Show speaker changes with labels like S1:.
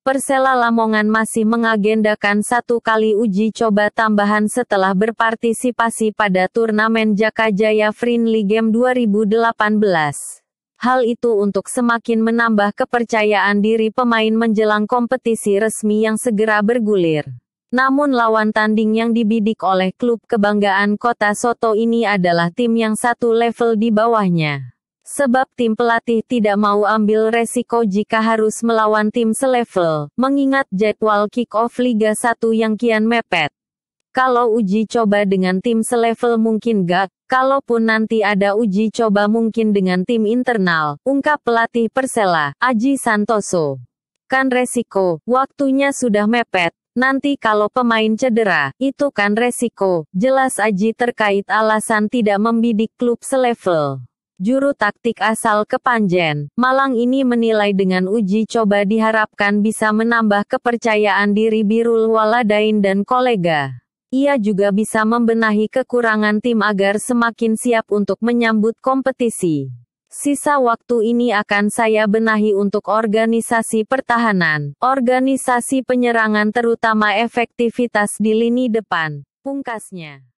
S1: Persela Lamongan masih mengagendakan satu kali uji coba tambahan setelah berpartisipasi pada turnamen Jaka Jaya Friendly Game 2018. Hal itu untuk semakin menambah kepercayaan diri pemain menjelang kompetisi resmi yang segera bergulir. Namun lawan tanding yang dibidik oleh klub kebanggaan kota Soto ini adalah tim yang satu level di bawahnya. Sebab tim pelatih tidak mau ambil resiko jika harus melawan tim selevel, mengingat jadwal kick-off Liga 1 yang kian mepet. Kalau uji coba dengan tim selevel mungkin gak, kalaupun nanti ada uji coba mungkin dengan tim internal, ungkap pelatih Persela, Aji Santoso. Kan resiko, waktunya sudah mepet, nanti kalau pemain cedera, itu kan resiko, jelas Aji terkait alasan tidak membidik klub selevel. Juru taktik asal Kepanjen, Malang ini menilai dengan uji coba diharapkan bisa menambah kepercayaan diri Birul Waladain dan kolega. Ia juga bisa membenahi kekurangan tim agar semakin siap untuk menyambut kompetisi. Sisa waktu ini akan saya benahi untuk organisasi pertahanan, organisasi penyerangan terutama efektivitas di lini depan, pungkasnya.